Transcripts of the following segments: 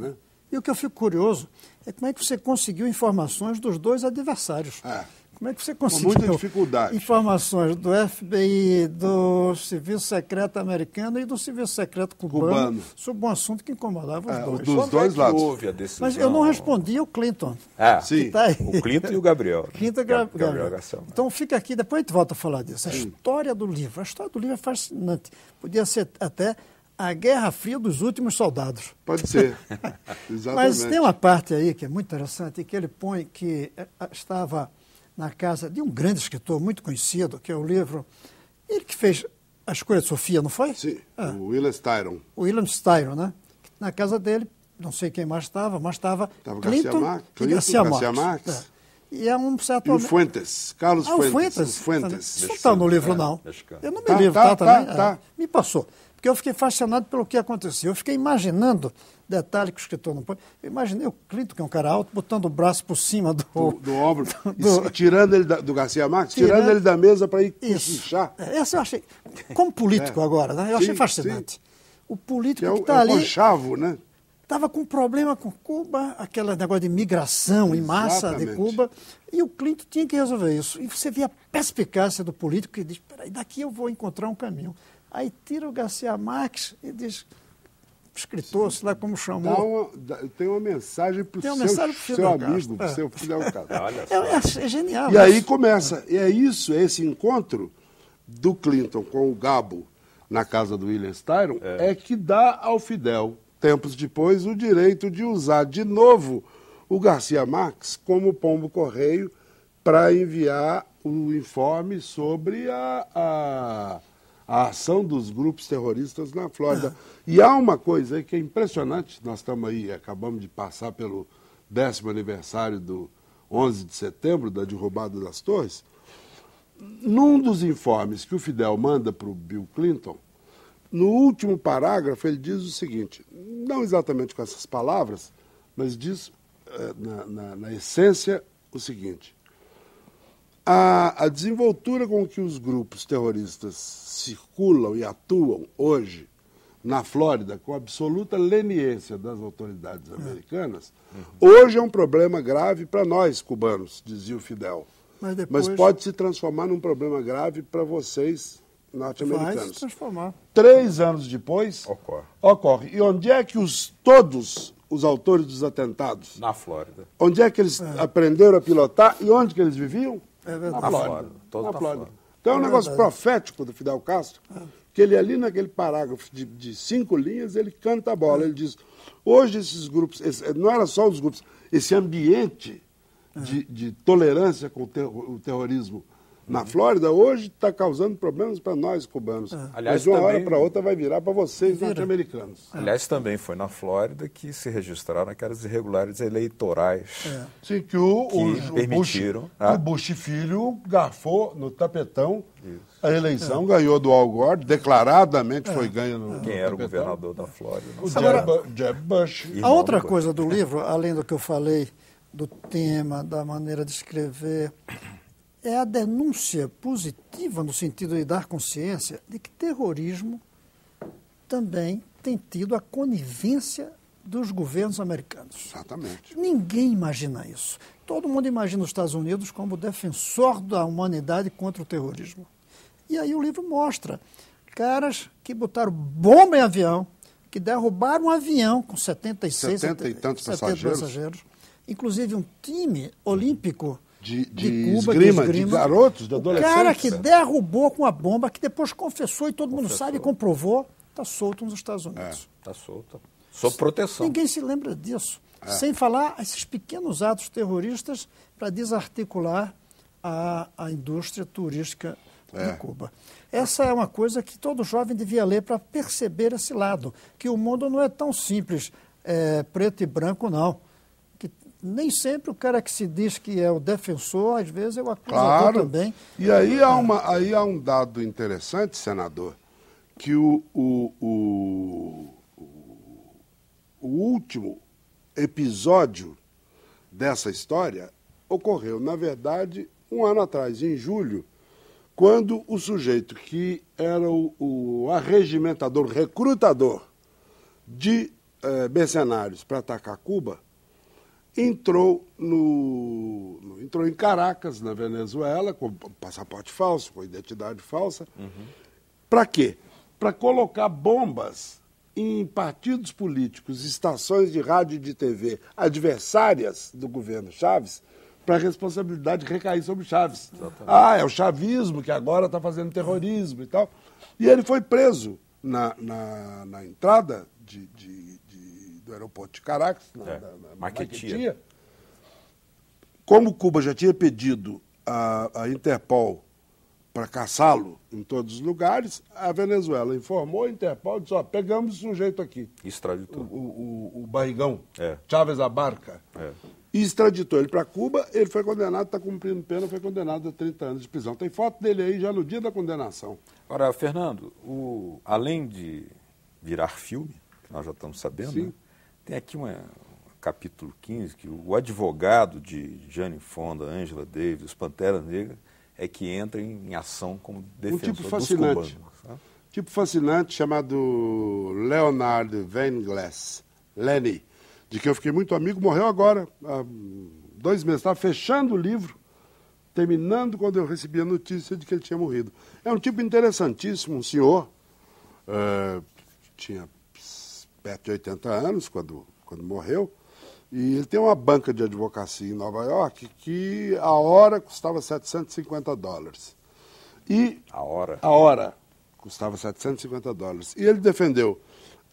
Né? E o que eu fico curioso é como é que você conseguiu informações dos dois adversários. É. Como é que você conseguiu Com muita dificuldade. informações do FBI, do Serviço Secreto americano e do Serviço Secreto cubano, cubano. sobre um assunto que incomodava os é, dois? Dos dois é lados. Houve a decisão... Mas eu não respondi o Clinton. Ah, sim. Tá o Clinton e o Gabriel. Né? Clinton e Gabriel. Gabriel Então fica aqui, depois a gente volta a falar disso. A sim. história do livro. A história do livro é fascinante. Podia ser até a Guerra Fria dos Últimos Soldados. Pode ser. Exatamente. Mas tem uma parte aí que é muito interessante, que ele põe que eh, estava na casa de um grande escritor muito conhecido, que é o livro. Ele que fez A Escolha de Sofia, não foi? Sim, ah. o William Styron. O William Styron, né? Na casa dele, não sei quem mais estava, mas estava Clinton, Garcia Mar Clinton, Garcia Marques. Garcia Marques. É. E é um certo e o Fuentes, Carlos ah, Fuentes. Fuentes. Fuentes. Isso não está no livro, não. Eu não me tá, lembro, tá, tá, também? Tá, tá, né? tá. É. Me passou porque eu fiquei fascinado pelo que aconteceu. Eu fiquei imaginando, detalhe que o escritor não põe, eu imaginei o Clinton, que é um cara alto, botando o braço por cima do... Do, do ombro, do, do, tirando ele da, do Garcia Marques, tirando, tirando, ele da mesa para ir cochichar. É, essa eu achei, como político é. agora, né? eu achei fascinante. Sim. O político que está é, tá é ali... Conchavo, né? Estava com problema com Cuba, aquele negócio de migração em massa de Cuba, e o Clinton tinha que resolver isso. E você via a perspicácia do político que diz, peraí, daqui eu vou encontrar um caminho. Aí tira o Garcia Marques e diz, escritor, sei lá como chamou. Uma, tem uma mensagem para o seu, mensagem pro seu amigo, para o seu Fidel Castro. É, é, é, genial. E mas... aí começa, e é isso, é esse encontro do Clinton com o Gabo na casa do William Styron, é. é que dá ao Fidel, tempos depois, o direito de usar de novo o Garcia Marques como pombo correio para enviar o informe sobre a, a a ação dos grupos terroristas na Flórida. Ah. E há uma coisa aí que é impressionante, nós estamos aí, acabamos de passar pelo décimo aniversário do 11 de setembro, da derrubada das torres. Num dos informes que o Fidel manda para o Bill Clinton, no último parágrafo ele diz o seguinte, não exatamente com essas palavras, mas diz eh, na, na, na essência o seguinte: a, a desenvoltura com que os grupos terroristas circulam e atuam hoje na Flórida, com absoluta leniência das autoridades é. americanas, uhum. hoje é um problema grave para nós, cubanos, dizia o Fidel. Mas, depois... Mas pode se transformar num problema grave para vocês, norte-americanos. Vai se transformar. Três anos depois, ocorre. ocorre. E onde é que os todos os autores dos atentados? Na Flórida. Onde é que eles é. aprenderam a pilotar e onde que eles viviam? É verdade. Tá então é um é negócio profético do Fidel Castro, que ele ali naquele parágrafo de, de cinco linhas, ele canta a bola. Ele diz, hoje esses grupos, esse, eh, não era só os grupos, esse ambiente de, de tolerância com o, ter, o terrorismo na Flórida hoje está causando problemas para nós cubanos. É. Aliás, Mas uma também... hora para outra vai virar para vocês norte-americanos. É. Aliás, também foi na Flórida que se registraram aquelas irregularidades eleitorais. É. Sim, que o, que o, permitiram, o Bush, ah. o né? Bush filho garfou no tapetão Isso. a eleição, ganhou do Al Gore, declaradamente é. foi ganho no Quem no era tapetão? o governador da Flórida? O Jeb, Bush. A outra coisa do livro, além do que eu falei, do tema, da maneira de escrever é a denúncia positiva no sentido de dar consciência de que terrorismo também tem tido a conivência dos governos americanos. Exatamente. Ninguém imagina isso. Todo mundo imagina os Estados Unidos como defensor da humanidade contra o terrorismo. E aí o livro mostra caras que botaram bomba em avião, que derrubaram um avião com 76 70 e tantos 70 passageiros. passageiros. Inclusive um time olímpico de, de, de, Cuba, esgrima, de, esgrima, de garotos, de adolescentes. cara que derrubou com a bomba, que depois confessou e todo confessou. mundo sabe e comprovou, está solto nos Estados é, Unidos. Está é, solto. Sob proteção. Ninguém se lembra disso. É. Sem falar esses pequenos atos terroristas para desarticular a, a indústria turística é. de Cuba. Essa é uma coisa que todo jovem devia ler para perceber esse lado, que o mundo não é tão simples, é, preto e branco, não nem sempre o cara que se diz que é o defensor, às vezes é o acusador claro. também. E aí há, uma, aí há um dado interessante, senador, que o, o, o, o último episódio dessa história ocorreu, na verdade, um ano atrás, em julho, quando o sujeito que era o, o arregimentador, recrutador de eh, mercenários para atacar Cuba, entrou no entrou em Caracas, na Venezuela, com passaporte falso, com identidade falsa. Uhum. Para quê? Para colocar bombas em partidos políticos, estações de rádio e de TV adversárias do governo Chaves, para a responsabilidade recair sobre Chaves. Exatamente. Ah, é o chavismo que agora está fazendo terrorismo e tal. E ele foi preso na, na, na entrada de, de, de do aeroporto de Caracas, na, é. na, na Como Cuba já tinha pedido a, a Interpol para caçá-lo em todos os lugares, a Venezuela informou a Interpol e disse, ó, pegamos o sujeito aqui. Extraditou. O, o, o barrigão, é. Chávez Abarca. É. E extraditou ele para Cuba, ele foi condenado, está cumprindo pena, foi condenado a 30 anos de prisão. Tem foto dele aí já no dia da condenação. Agora, Fernando, o, além de virar filme, que nós já estamos sabendo, né? Tem aqui um capítulo 15 que o advogado de Jane Fonda, Angela Davis, Pantera Negra, é que entra em, ação como defensor um tipo fascinante. Cubanos, Tipo fascinante chamado Leonard Venglass, Lenny, de que eu fiquei muito amigo, morreu agora, há dois meses, estava fechando o livro, terminando quando eu recebi a notícia de que ele tinha morrido. É um tipo interessantíssimo, um senhor, é, tinha perto de 80 anos, quando, quando morreu, e ele tem uma banca de advocacia em Nova York que a hora custava 750 dólares. E a hora? A hora custava 750 dólares. E ele defendeu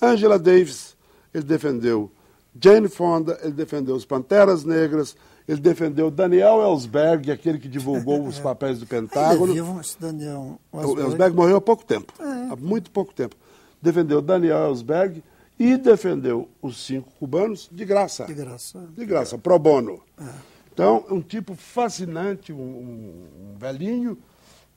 Angela Davis, ele defendeu Jane Fonda, ele defendeu os Panteras Negras, ele defendeu Daniel Ellsberg, aquele que divulgou os é. papéis do Pentágono. Ele é vivo, esse Daniel Ellsberg. O Ellsberg morreu há pouco tempo, é. há muito pouco tempo. Defendeu Daniel Ellsberg, e defendeu os cinco cubanos de graça. De graça. De graça, pro bono. É. Então, é um tipo fascinante, um, um velhinho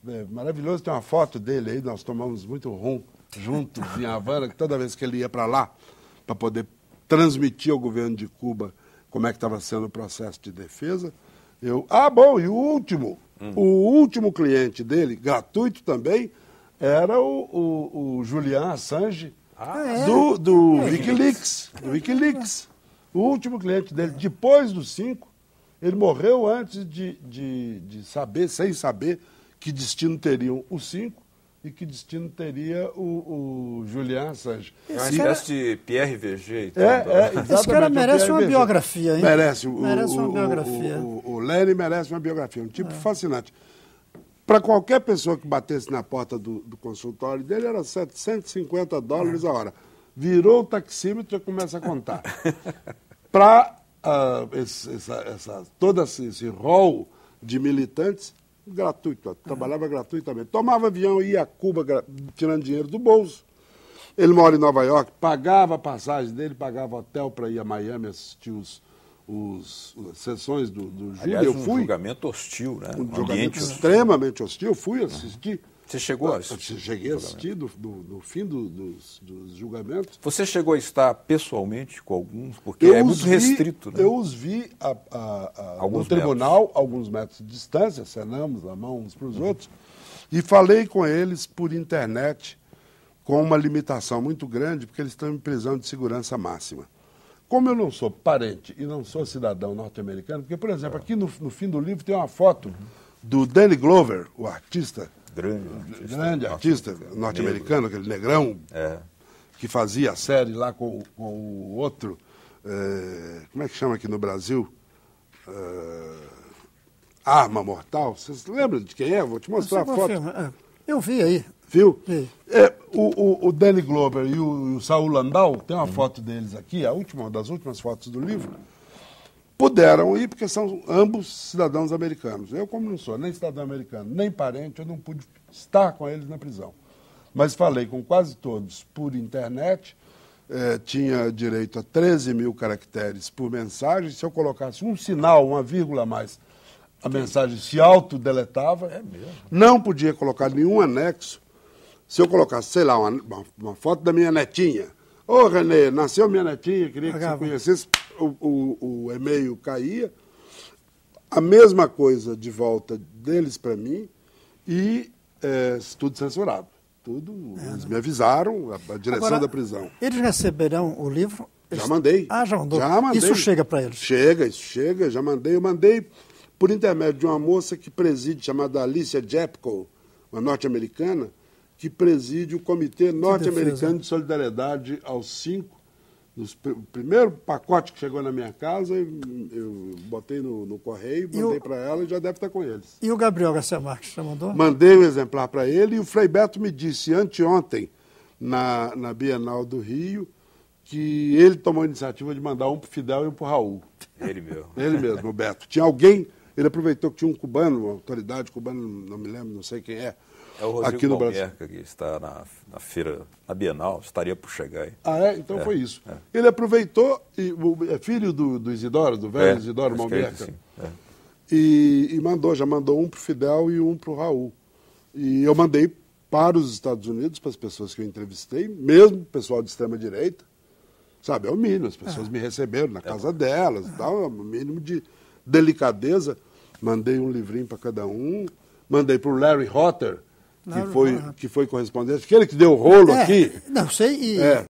é, maravilhoso. Tem uma foto dele aí, nós tomamos muito rum juntos em Havana, que toda vez que ele ia para lá, para poder transmitir ao governo de Cuba como é que estava sendo o processo de defesa, eu... Ah, bom, e o último, uhum. o último cliente dele, gratuito também, era o, o, o Julian Assange, ah, ah, é? Do, do é, Wikileaks. Do Wikileaks. O último cliente dele, depois dos cinco, ele morreu antes de, de, de saber, sem saber, que destino teriam os cinco e que destino teria o, o Julian Assange. Uma espécie de PRVG. Então, é, é, Esse cara merece uma biografia, hein? Merece. O, merece o, uma biografia. O, o, Lenny merece uma biografia. Um tipo é. fascinante. Para qualquer pessoa que batesse na porta do, do consultório dele, era 750 dólares a hora. Virou o taxímetro e começa a contar. Para uh, ah, esse, essa, essa, todo esse, esse rol de militantes, gratuito, trabalhava uhum. gratuitamente. Tomava avião, ia a Cuba tirando dinheiro do bolso. Ele mora em Nova York, pagava a passagem dele, pagava hotel para ir a Miami assistir os, os, as sessões do, do júri. Aliás, eu fui, um julgamento hostil, né? Um, julgamento extremamente hostil. Eu fui assistir. Você chegou a assistir? Cheguei a assistir do, fim do, dos, dos, julgamentos. Você chegou a estar pessoalmente com alguns? Porque eu é muito vi, restrito, né? Eu os vi a, a, a no tribunal, metros. alguns metros de distância, cenamos a mão uns para os uhum. outros, e falei com eles por internet com uma limitação muito grande, porque eles estão em prisão de segurança máxima. Como eu não sou parente e não sou cidadão norte-americano, porque, por exemplo, aqui no, no, fim do livro tem uma foto do Danny Glover, o artista. Grande artista. Grande artista norte-americano, aquele negrão. É. Que fazia a série lá com, com o outro. É, como é que chama aqui no Brasil? É, Arma Mortal. Vocês lembram de quem é? Vou te mostrar a foto. É, eu vi aí. Viu? Vi. É, o, o, o, Danny Glover e o, o Saul Landau, tem uma foto deles aqui, a última, uma das últimas fotos do livro, puderam ir porque são ambos cidadãos americanos. Eu, como não sou nem cidadão americano, nem parente, eu não pude estar com eles na prisão. Mas falei com quase todos por internet, eh, tinha direito a 13 mil caracteres por mensagem. Se eu colocasse um sinal, uma vírgula a mais, a mensagem se autodeletava. É mesmo. Não podia colocar nenhum anexo se eu colocasse, sei lá, uma, uma, uma foto da minha netinha. Ô, oh, Renê, nasceu minha netinha, queria que Acaba. você conhecesse. O, o, o e-mail caía. A mesma coisa de volta deles para mim e é, tudo censurado. Tudo, é, né? eles né? me avisaram, a, a direção Agora, da prisão. Eles receberão o livro? Já mandei. Ah, já mandou. Já mandei. Isso chega para eles? Chega, isso chega, já mandei. Eu mandei por intermédio de uma moça que preside, chamada Alicia Jepko, uma norte-americana, que preside o Comitê Norte-Americano de Solidariedade aos Cinco. o primeiro pacote que chegou na minha casa, eu botei no, no correio, mandei para ela e já deve estar tá com eles. E o Gabriel Garcia Marques, você mandou? Mandei um exemplar para ele e o Frei Beto me disse anteontem, na, na Bienal do Rio, que ele tomou a iniciativa de mandar um para o Fidel e um para o Raul. Ele mesmo. Ele mesmo, o Beto. Tinha alguém, ele aproveitou que tinha um cubano, uma autoridade cubana, não me lembro, não sei quem é, é o Rodrigo aqui no Brasil. que está na, na feira, na Bienal, estaria por chegar aí. Ah, é? Então é, foi isso. É. Ele aproveitou, e, é filho do, do Isidoro, do velho é, Isidoro é Malberca, é. e, e, mandou, já mandou um para o Fidel e um para o Raul. E eu mandei para os Estados Unidos, para as pessoas que eu entrevistei, mesmo pessoal de extrema-direita, sabe, é o mínimo, as pessoas me receberam na casa delas, é. tal, o mínimo de delicadeza. Mandei um livrinho para cada um, mandei para o Larry Hotter, que foi, que foi correspondente, aquele que deu o rolo é, aqui. Não sei, e, é.